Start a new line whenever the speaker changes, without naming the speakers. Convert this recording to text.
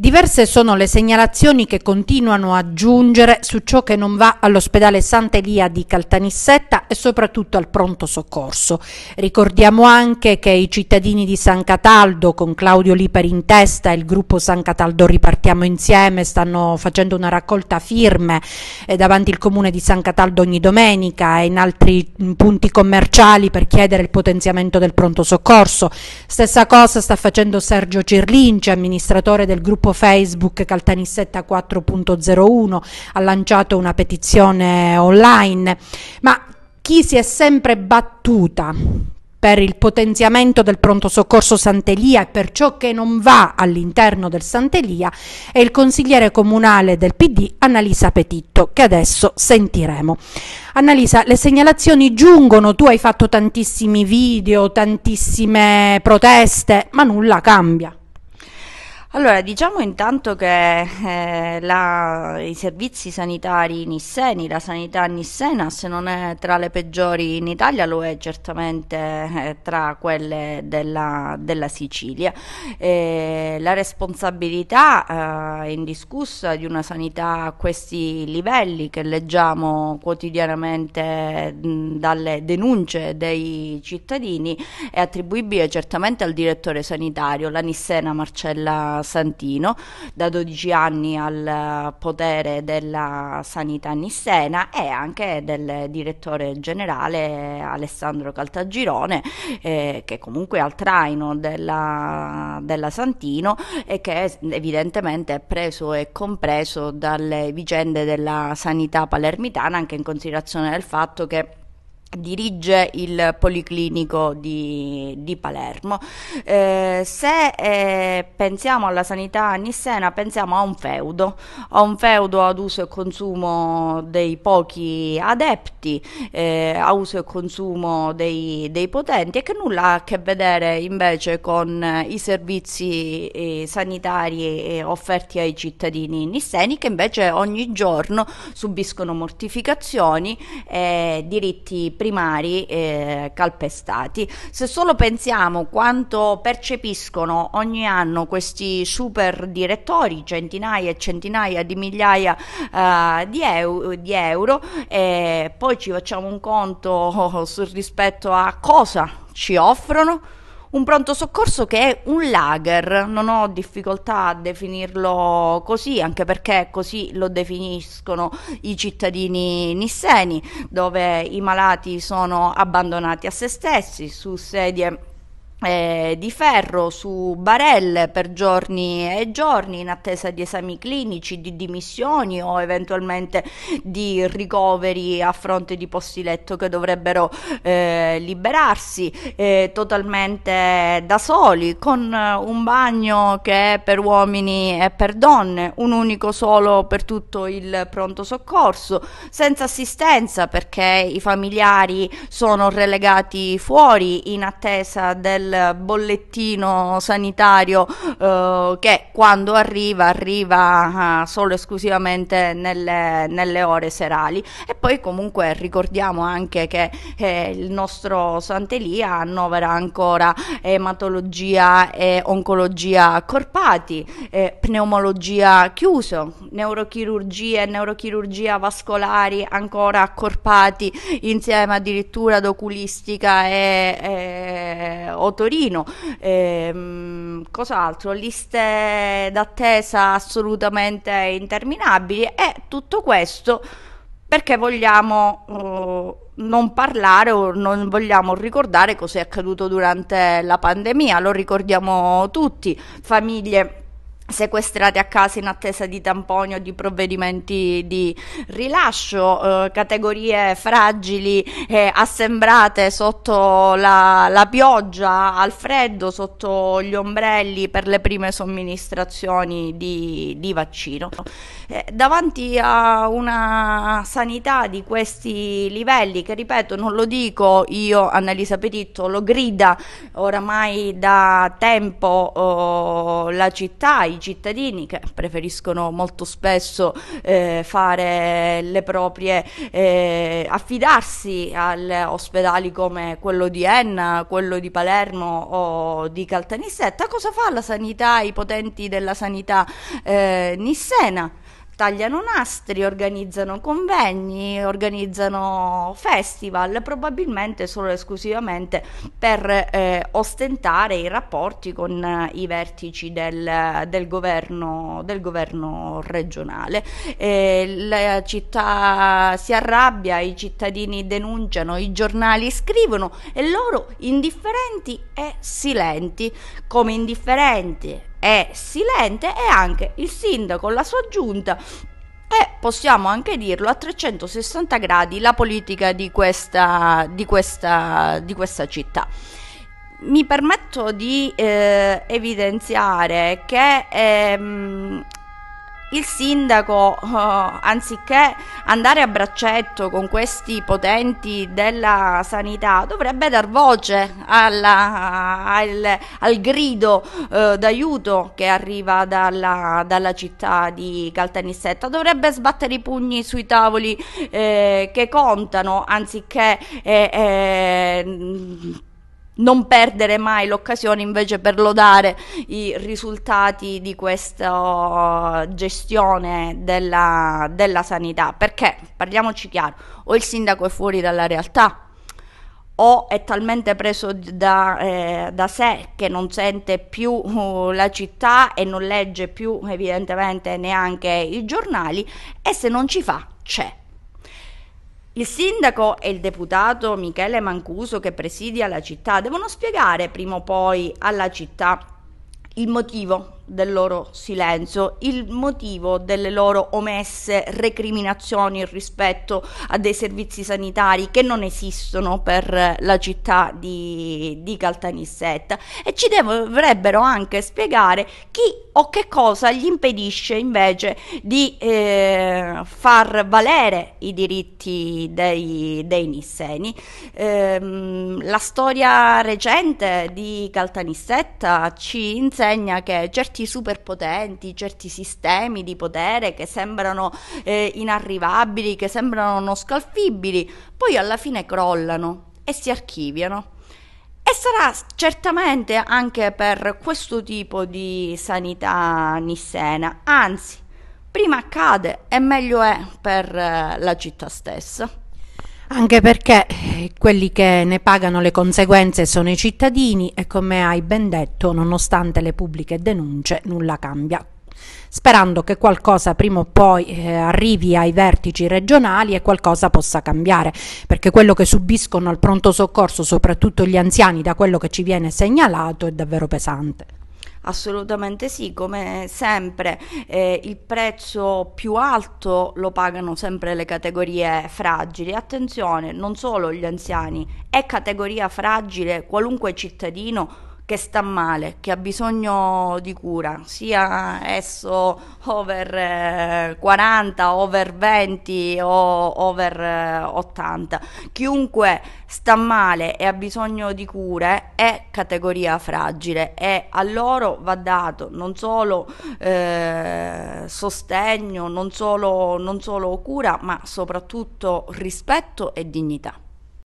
Diverse sono le segnalazioni che continuano a giungere su ciò che non va all'ospedale Sant'Elia di Caltanissetta e soprattutto al pronto soccorso. Ricordiamo anche che i cittadini di San Cataldo, con Claudio Lipari in testa e il gruppo San Cataldo Ripartiamo Insieme, stanno facendo una raccolta firme eh, davanti al comune di San Cataldo ogni domenica e in altri mm, punti commerciali per chiedere il potenziamento del pronto soccorso. Stessa cosa sta facendo Sergio Cirlinci, amministratore del gruppo gruppo Facebook Caltanissetta 4.01 ha lanciato una petizione online, ma chi si è sempre battuta per il potenziamento del pronto soccorso Sant'Elia e per ciò che non va all'interno del Sant'Elia è il consigliere comunale del PD Annalisa Petitto che adesso sentiremo. Annalisa, le segnalazioni giungono, tu hai fatto tantissimi video, tantissime proteste, ma nulla cambia.
Allora, diciamo intanto che eh, la, i servizi sanitari nisseni, la sanità nissena, se non è tra le peggiori in Italia, lo è certamente eh, tra quelle della, della Sicilia. Eh, la responsabilità eh, indiscussa di una sanità a questi livelli che leggiamo quotidianamente mh, dalle denunce dei cittadini è attribuibile certamente al direttore sanitario, la nissena Marcella Santino, da 12 anni al potere della sanità nissena e anche del direttore generale Alessandro Caltagirone, eh, che comunque è al traino della, della Santino e che evidentemente è preso e compreso dalle vicende della sanità palermitana, anche in considerazione del fatto che dirige il Policlinico di, di Palermo. Eh, se eh, pensiamo alla sanità nissena, pensiamo a un feudo, a un feudo ad uso e consumo dei pochi adepti, eh, a uso e consumo dei, dei, potenti e che nulla ha a che vedere invece con eh, i servizi eh, sanitari offerti ai cittadini nisseni che invece ogni giorno subiscono mortificazioni e diritti primari eh, calpestati. Se solo pensiamo quanto percepiscono ogni anno questi super direttori, centinaia e centinaia di migliaia eh, di, eu- di, euro, e poi ci facciamo un conto oh, sul rispetto a cosa ci offrono un pronto soccorso che è un lager, non ho difficoltà a definirlo così, anche perché così lo definiscono i cittadini nisseni, dove i malati sono abbandonati a se stessi su sedie eh, di ferro su Barelle per giorni e giorni in attesa di esami clinici, di dimissioni o eventualmente di ricoveri a fronte di posti letto che dovrebbero eh, liberarsi eh, totalmente da soli con eh, un bagno che è per uomini e per donne, un unico solo per tutto il pronto soccorso, senza assistenza perché i familiari sono relegati fuori in attesa del del bollettino sanitario eh, che quando arriva arriva eh, solo esclusivamente nelle, nelle, ore serali e poi comunque ricordiamo anche che eh, il nostro Santelia annovera ancora ematologia e oncologia accorpati, eh, pneumologia chiuso, neurochirurgie e neurochirurgia vascolari ancora accorpati insieme addirittura ad oculistica e, e eh, Torino, ehm, cos'altro, liste d'attesa assolutamente interminabili e tutto questo perché vogliamo uh, non parlare o non vogliamo ricordare cos'è accaduto durante la pandemia, lo ricordiamo tutti, famiglie sequestrati a casa in attesa di tamponi o di provvedimenti di rilascio, eh, categorie fragili eh, assembrate sotto la, la, pioggia, al freddo, sotto gli ombrelli per le prime somministrazioni di, di vaccino. Eh, davanti a una sanità di questi livelli, che ripeto non lo dico io, Annalisa Petitto, lo grida oramai da tempo oh, la città, i cittadini che preferiscono molto spesso eh, fare le proprie eh, affidarsi a ospedali come quello di Enna, quello di Palermo o di Caltanissetta, cosa fa la sanità, i potenti della sanità eh, nissena? tagliano nastri, organizzano convegni, organizzano festival, probabilmente solo e esclusivamente per eh, ostentare i rapporti con eh, i vertici del, del, governo, del governo regionale. Eh, la città si arrabbia, i cittadini denunciano, i giornali scrivono e loro indifferenti e silenti, come indifferenti è silente e anche il sindaco, la sua giunta e possiamo anche dirlo a 360 gradi la politica di questa, di questa, di questa città. Mi permetto di eh, evidenziare che ehm, il sindaco, uh, anziché andare a braccetto con questi potenti della sanità, dovrebbe dar voce alla, al, al, grido uh, d'aiuto che arriva dalla, dalla, città di Caltanissetta, dovrebbe sbattere i pugni sui tavoli eh, che contano, anziché eh, eh, non perdere mai l'occasione invece per lodare i risultati di questa uh, gestione della, della sanità, perché parliamoci chiaro, o il sindaco è fuori dalla realtà, o è talmente preso da, eh, da, sé che non sente più uh, la città e non legge più evidentemente neanche i giornali e se non ci fa c'è. Il sindaco e il deputato Michele Mancuso che presidia la città devono spiegare prima o poi alla città il motivo del loro silenzio, il motivo delle loro omesse recriminazioni rispetto a dei servizi sanitari che non esistono per la città di, di Caltanissetta e ci dovrebbero anche spiegare chi o che cosa gli impedisce invece di eh, far valere i diritti dei, dei nisseni. Eh, la storia recente di Caltanissetta ci insegna che certi certi superpotenti, certi sistemi di potere che sembrano eh, inarrivabili, che sembrano non scalfibili, poi alla fine crollano e si archiviano. E sarà certamente anche per questo tipo di sanità nissena, anzi, prima accade e meglio è per eh, la città stessa.
Anche perché eh, quelli che ne pagano le conseguenze sono i cittadini e come hai ben detto, nonostante le pubbliche denunce, nulla cambia. Sperando che qualcosa prima o poi eh, arrivi ai vertici regionali e qualcosa possa cambiare, perché quello che subiscono al pronto soccorso, soprattutto gli anziani, da quello che ci viene segnalato, è davvero pesante.
Assolutamente sì, come sempre eh, il prezzo più alto lo pagano sempre le categorie fragili. Attenzione, non solo gli anziani, è categoria fragile qualunque cittadino che sta male, che ha bisogno di cura, sia esso over 40, eh, over 20 o over 80. Eh, Chiunque sta male e ha bisogno di cure è categoria fragile e a loro va dato non solo eh, sostegno, non solo, non solo cura, ma soprattutto rispetto e dignità.